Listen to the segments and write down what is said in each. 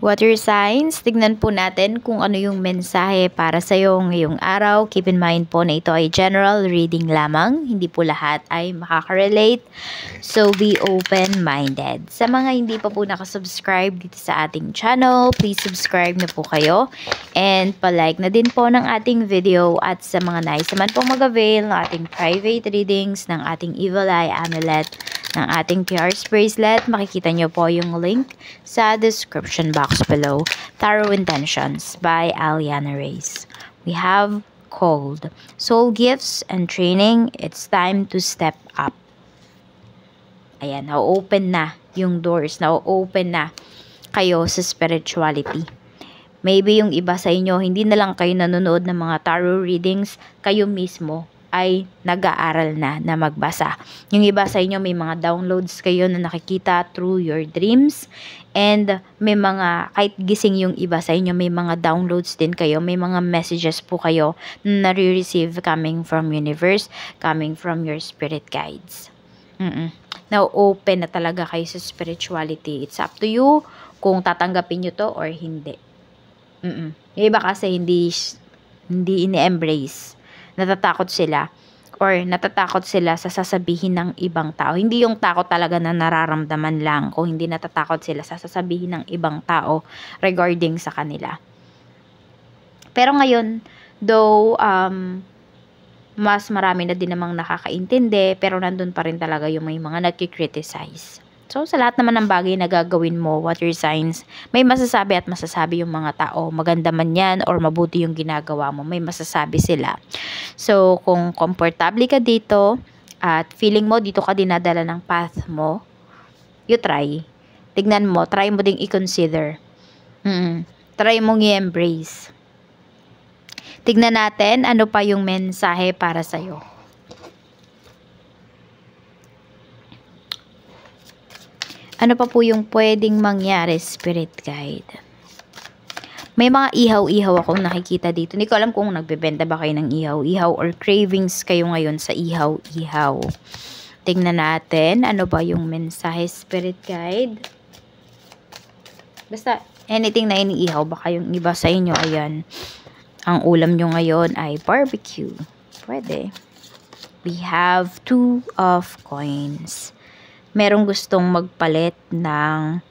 Water signs, tignan po natin kung ano yung mensahe para sa iyo ngayong araw. Keep in mind po na ito ay general reading lamang. Hindi po lahat ay makaka-relate. So be open-minded. Sa mga hindi pa po nakasubscribe dito sa ating channel, please subscribe na po kayo. And palike na din po ng ating video at sa mga nais nice naman po mag-avail ng ating private readings ng ating Evil Eye Amulet ng ating PR's bracelet, makikita nyo po yung link sa description box below. Tarot Intentions by Aliana Reyes. We have Cold, Soul Gifts and Training, It's Time to Step Up. Ayan, na-open na yung doors, na-open na kayo sa spirituality. Maybe yung iba sa inyo, hindi na lang kayo nanonood ng mga tarot readings, kayo mismo ay nag-aaral na na magbasa. Yung iba sa inyo may mga downloads kayo na nakikita through your dreams and may mga kahit gising yung iba sa inyo may mga downloads din kayo, may mga messages po kayo na nare-receive coming from universe, coming from your spirit guides. Mm, -mm. Now open na talaga kayo sa spirituality. It's up to you kung tatanggapin niyo to or hindi. Mm. -mm. Yung iba kasi hindi hindi ini-embrace natatakot sila or natatakot sila sa sasabihin ng ibang tao. Hindi yung takot talaga na nararamdaman lang, kung hindi natatakot sila sa sasabihin ng ibang tao regarding sa kanila. Pero ngayon, though um, mas marami na din namang nakakaintindi, pero nandun pa rin talaga yung may mga nagkikriticize. So, sa lahat naman ng bagay na gagawin mo, water signs, may masasabi at masasabi yung mga tao. Maganda man yan or mabuti yung ginagawa mo, may masasabi sila. So, kung komportable ka dito at feeling mo dito ka dinadala ng path mo, you try. Tignan mo, try mo ding i-consider. Mm, -mm. Try mong i-embrace. Tignan natin ano pa yung mensahe para sa'yo. ano pa po yung pwedeng mangyari, spirit guide. May mga ihaw-ihaw akong nakikita dito. Hindi ko alam kung nagbebenta ba kayo ng ihaw-ihaw or cravings kayo ngayon sa ihaw-ihaw. Tingnan natin ano ba yung mensahe spirit guide. Basta anything na iniihaw baka yung iba sa inyo ayan. Ang ulam nyo ngayon ay barbecue. Pwede. We have two of coins merong gustong magpalit ng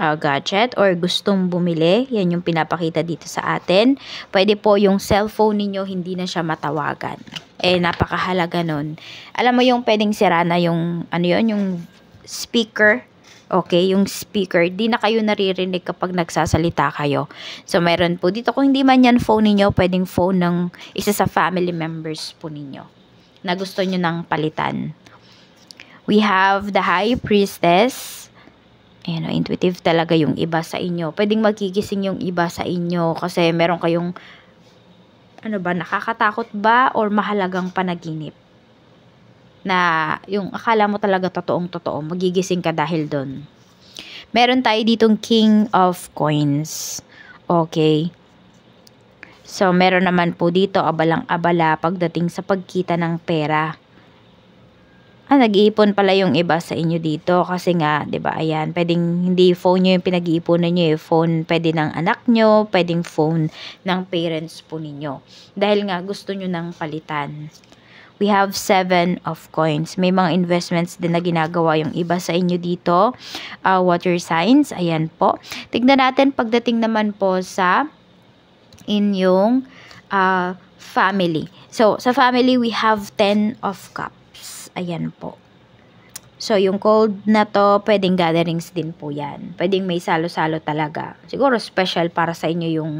uh, gadget or gustong bumili, yan yung pinapakita dito sa atin. Pwede po yung cellphone ninyo hindi na siya matawagan. Eh napakahalaga nun. Alam mo yung pwedeng sira na yung ano yun, yung speaker Okay, yung speaker, di na kayo naririnig kapag nagsasalita kayo. So, meron po dito. Kung hindi man yan phone ninyo, pwedeng phone ng isa sa family members po ninyo na gusto nyo nang palitan we have the high priestess. Ayan, oh, intuitive talaga yung iba sa inyo. Pwedeng magigising yung iba sa inyo kasi meron kayong, ano ba, nakakatakot ba or mahalagang panaginip? Na yung akala mo talaga totoong totoo, magigising ka dahil doon. Meron tayo ditong King of Coins. Okay. So, meron naman po dito abalang-abala pagdating sa pagkita ng pera ah, nag-iipon pala yung iba sa inyo dito kasi nga, 'di ba? Ayan, pwedeng hindi phone niyo yung pinag iipon niyo, eh. phone pwede ng anak niyo, pwedeng phone ng parents po ninyo. Dahil nga gusto niyo ng palitan. We have seven of coins. May mga investments din na ginagawa yung iba sa inyo dito. Uh, water signs, ayan po. Tignan natin pagdating naman po sa inyong uh, family. So, sa family, we have 10 of cups. Ayan po. So, yung cold na to, pwedeng gatherings din po yan. Pwedeng may salo-salo talaga. Siguro special para sa inyo yung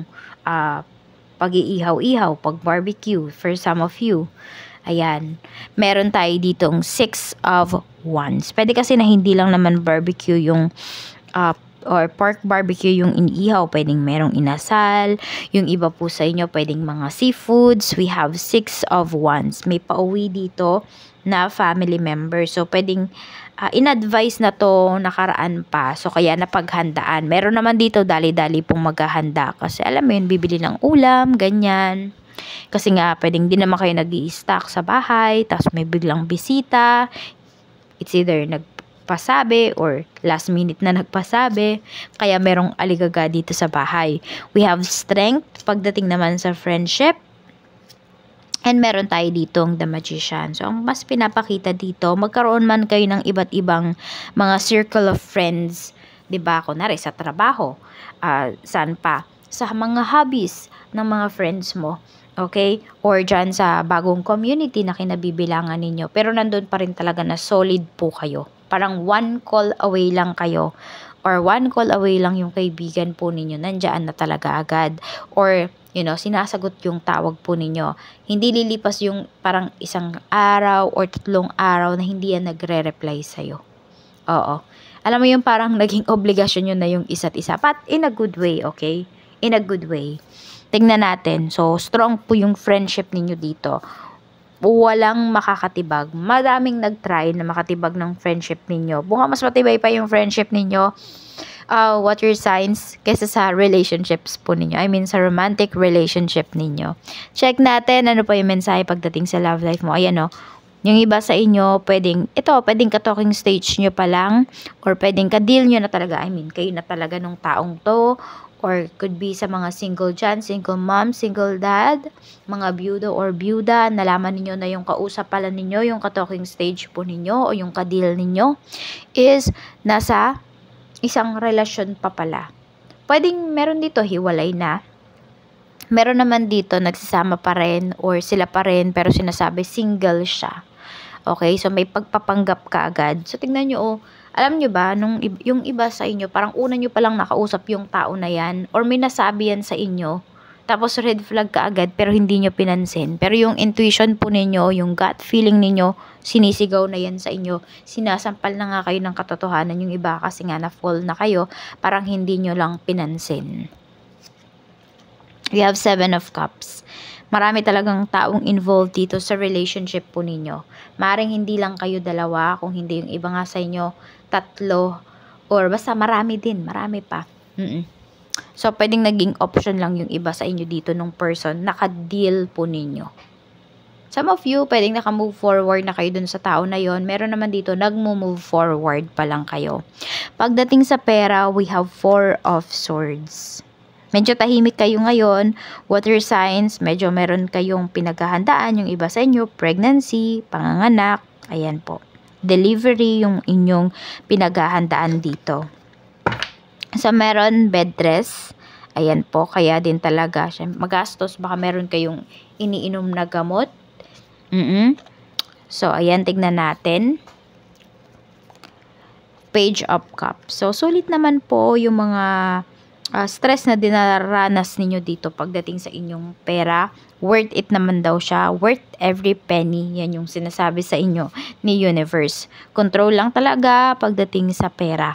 uh, pag-iihaw-ihaw, pag-barbecue for some of you. Ayan. Meron tayo ditong 6 of 1. Pwede kasi na hindi lang naman barbecue yung uh, or pork barbecue yung iniihaw, pwedeng merong inasal. Yung iba po sa inyo, pwedeng mga seafoods. We have six of ones. May pauwi dito na family member. So, pwedeng uh, in-advise na to nakaraan pa. So, kaya napaghandaan. Meron naman dito dali-dali pong maghahanda. Kasi alam mo yun, bibili ng ulam, ganyan. Kasi nga, pwedeng din naman kayo nag stock sa bahay, tapos may biglang bisita. It's either nag nagpasabi or last minute na nagpasabi. Kaya merong aligaga dito sa bahay. We have strength pagdating naman sa friendship. And meron tayo dito ang The Magician. So, ang mas pinapakita dito, magkaroon man kayo ng iba't ibang mga circle of friends. ba diba? Kunwari, sa trabaho, uh, saan pa? Sa mga hobbies ng mga friends mo. Okay? Or dyan sa bagong community na kinabibilangan ninyo. Pero nandun pa rin talaga na solid po kayo. Parang one call away lang kayo or one call away lang yung kaibigan po ninyo. nandiyan na talaga agad. Or you know, sinasagot yung tawag po ninyo. Hindi lilipas yung parang isang araw or tatlong araw na hindi yan nagre-reply sa iyo Oo. Alam mo yung parang naging obligasyon yun na yung isa't isa. But in a good way, okay? In a good way. Tingnan natin. So, strong po yung friendship ninyo dito walang makakatibag. Madaming nag-try na makatibag ng friendship ninyo. Bunga mas matibay pa yung friendship ninyo, uh, what your signs, kesa sa relationships po ninyo. I mean, sa romantic relationship ninyo. Check natin ano po yung mensahe pagdating sa love life mo. Ayan o, oh. yung iba sa inyo, pwedeng, ito, pwedeng ka-talking stage nyo pa lang, or pwedeng ka-deal nyo na talaga, I mean, kayo na talaga nung taong to, or could be sa mga single dyan, single mom, single dad, mga byudo or byuda, nalaman niyo na yung kausap pala ninyo, yung ka-talking stage po ninyo o yung ka-deal ninyo is nasa isang relasyon pa pala. Pwedeng meron dito hiwalay na, meron naman dito nagsasama pa rin or sila pa rin pero sinasabi single siya. Okay, so may pagpapanggap ka agad. So tingnan nyo oh, alam nyo ba, nung, yung iba sa inyo, parang una nyo palang nakausap yung tao na yan or may nasabi yan sa inyo. Tapos red flag ka agad pero hindi nyo pinansin. Pero yung intuition po ninyo, yung gut feeling ninyo, sinisigaw na yan sa inyo. Sinasampal na nga kayo ng katotohanan yung iba kasi nga na-fall na kayo. Parang hindi nyo lang pinansin. We have seven of cups marami talagang taong involved dito sa relationship po ninyo. Maring hindi lang kayo dalawa, kung hindi yung iba nga sa inyo, tatlo, or basta marami din, marami pa. Mm-mm. So, pwedeng naging option lang yung iba sa inyo dito nung person, nakadeal po ninyo. Some of you, pwedeng nakamove forward na kayo dun sa tao na yon. Meron naman dito, nagmo-move forward pa lang kayo. Pagdating sa pera, we have four of swords medyo tahimik kayo ngayon, water signs, medyo meron kayong pinaghahandaan, yung iba sa inyo, pregnancy, panganganak, ayan po. Delivery yung inyong pinaghahandaan dito. Sa meron, bed rest, ayan po, kaya din talaga, magastos, baka meron kayong iniinom na gamot. Mm -mm. So, ayan, tignan natin page of cup. So, sulit naman po yung mga uh, stress na dinaranas ninyo dito pagdating sa inyong pera. Worth it naman daw siya. Worth every penny. Yan yung sinasabi sa inyo ni Universe. Control lang talaga pagdating sa pera.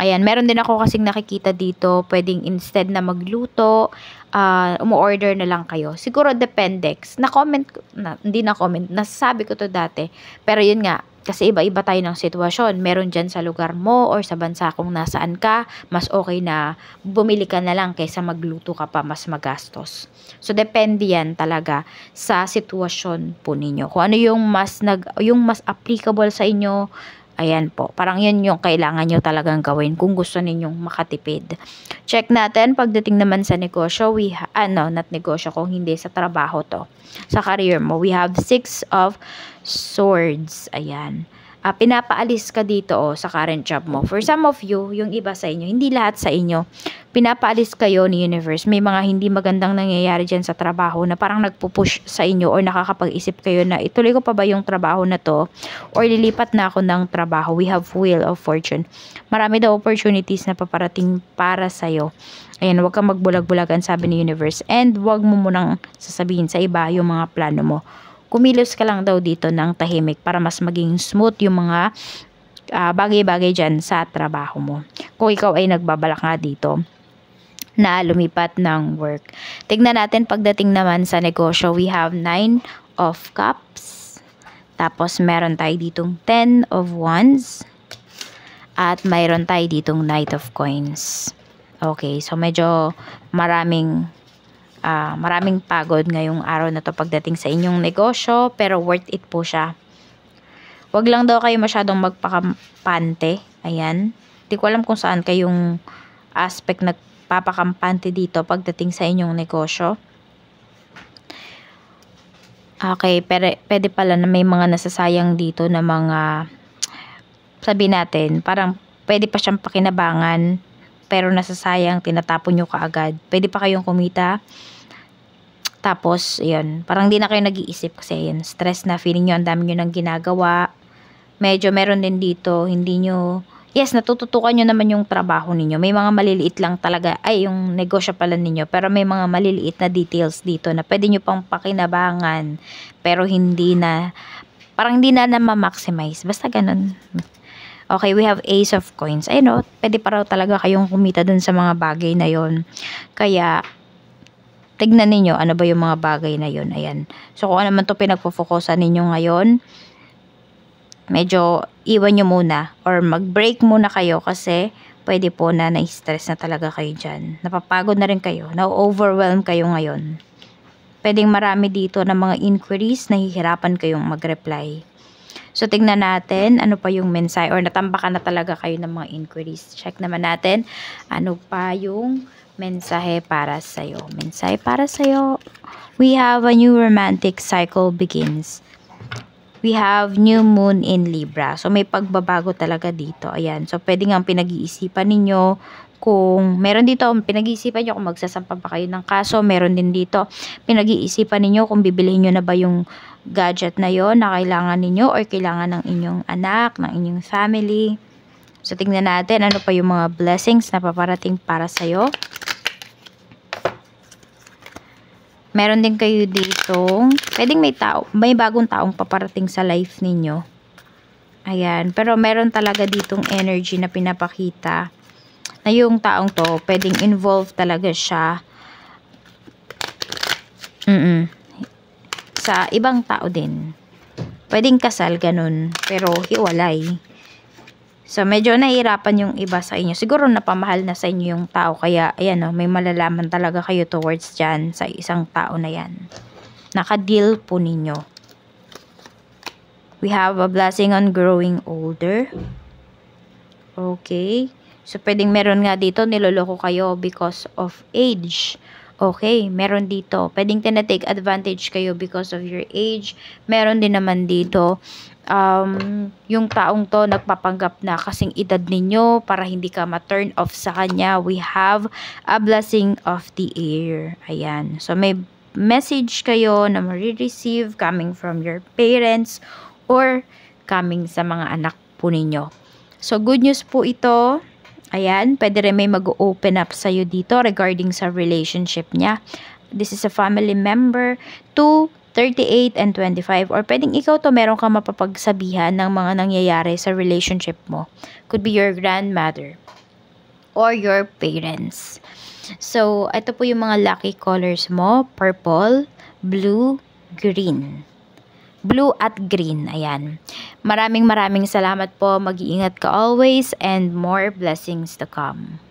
Ayan, meron din ako kasing nakikita dito, pwedeng instead na magluto, uh, umu-order na lang kayo. Siguro dependex. Na-comment, na, hindi na-comment, nasabi ko to dati. Pero yun nga, kasi iba-iba tayo ng sitwasyon. Meron dyan sa lugar mo or sa bansa kung nasaan ka, mas okay na bumili ka na lang kaysa magluto ka pa, mas magastos. So, depende yan talaga sa sitwasyon po ninyo. Kung ano yung mas, nag, yung mas applicable sa inyo, Ayan po. Parang yun yung kailangan nyo talagang gawin kung gusto ninyong makatipid. Check natin pagdating naman sa negosyo, we ano, not negosyo kung hindi sa trabaho to. Sa career mo, we have six of swords. Ayan uh, pinapaalis ka dito oh, sa current job mo. For some of you, yung iba sa inyo, hindi lahat sa inyo, pinapaalis kayo ni universe. May mga hindi magandang nangyayari dyan sa trabaho na parang nagpupush sa inyo or nakakapag-isip kayo na ituloy ko pa ba yung trabaho na to or lilipat na ako ng trabaho. We have wheel of fortune. Marami daw opportunities na paparating para sa'yo. Ayan, huwag kang magbulag-bulagan, sabi ni universe. And huwag mo munang sasabihin sa iba yung mga plano mo kumilos ka lang daw dito ng tahimik para mas maging smooth yung mga ah, bagay-bagay uh, bagay -bagay dyan sa trabaho mo. Kung ikaw ay nagbabalak nga dito na lumipat ng work. Tignan natin pagdating naman sa negosyo. We have 9 of cups. Tapos meron tayo ditong 10 of wands. At mayroon tayo ditong knight of coins. Okay, so medyo maraming uh, maraming pagod ngayong araw na to pagdating sa inyong negosyo pero worth it po siya. Huwag lang daw kayo masyadong magpakampante. Ayan. Hindi ko alam kung saan kayong aspect nagpapakampante dito pagdating sa inyong negosyo. Okay, pero pwede pala na may mga nasasayang dito na mga sabi natin, parang pwede pa siyang pakinabangan pero nasasayang, tinatapon nyo kaagad. Pwede pa kayong kumita tapos, yun, parang di na kayo nag-iisip kasi yun, stress na, feeling nyo, ang dami nyo nang ginagawa. Medyo meron din dito, hindi nyo, yes, natututukan nyo naman yung trabaho ninyo. May mga maliliit lang talaga, ay, yung negosyo pala ninyo, pero may mga maliliit na details dito na pwede nyo pang pakinabangan, pero hindi na, parang hindi na na ma-maximize. Basta ganun. Okay, we have Ace of Coins. Ayun o, oh, pwede pa raw talaga kayong kumita dun sa mga bagay na yon Kaya, tignan ninyo ano ba yung mga bagay na yun. Ayan. So, kung ano man to pinagpo-focusan ninyo ngayon, medyo iwan nyo muna or mag-break muna kayo kasi pwede po na na-stress na talaga kayo dyan. Napapagod na rin kayo. Na-overwhelm kayo ngayon. Pwedeng marami dito ng mga inquiries, nahihirapan kayong mag-reply. So, tingnan natin ano pa yung mensahe or natambakan na talaga kayo ng mga inquiries. Check naman natin ano pa yung mensahe para sa'yo. Mensahe para sa'yo. We have a new romantic cycle begins. We have new moon in Libra. So, may pagbabago talaga dito. Ayan. So, pwede nga pinag-iisipan ninyo kung meron dito, pinag-iisipan nyo kung magsasampa pa kayo ng kaso. Meron din dito, pinag-iisipan ninyo kung bibilihin nyo na ba yung gadget na yon na kailangan ninyo or kailangan ng inyong anak, ng inyong family. So, tingnan natin ano pa yung mga blessings na paparating para sa'yo. Meron din kayo ditong, pwedeng may tao, may bagong taong paparating sa life ninyo. Ayan, pero meron talaga ditong energy na pinapakita na yung taong to, pwedeng involved talaga siya mm -mm. sa ibang tao din. Pwedeng kasal, ganun, pero hiwalay. So, medyo nahihirapan yung iba sa inyo. Siguro napamahal na sa inyo yung tao. Kaya, ayan no, may malalaman talaga kayo towards dyan sa isang tao na yan. Nakadeal po ninyo. We have a blessing on growing older. Okay. So, pwedeng meron nga dito, niloloko kayo because of age. Okay, meron dito. Pwedeng tinatake advantage kayo because of your age. Meron din naman dito um, yung taong to nagpapanggap na kasing edad ninyo para hindi ka ma-turn off sa kanya. We have a blessing of the air. Ayan. So may message kayo na ma-receive coming from your parents or coming sa mga anak po ninyo. So good news po ito. Ayan, pwede rin may mag-open up sa'yo dito regarding sa relationship niya. This is a family member to 38 and 25 or pwedeng ikaw to meron kang mapapagsabihan ng mga nangyayari sa relationship mo. Could be your grandmother or your parents. So, ito po yung mga lucky colors mo. Purple, blue, green. Blue at green. Ayan. Maraming maraming salamat po. Mag-iingat ka always and more blessings to come.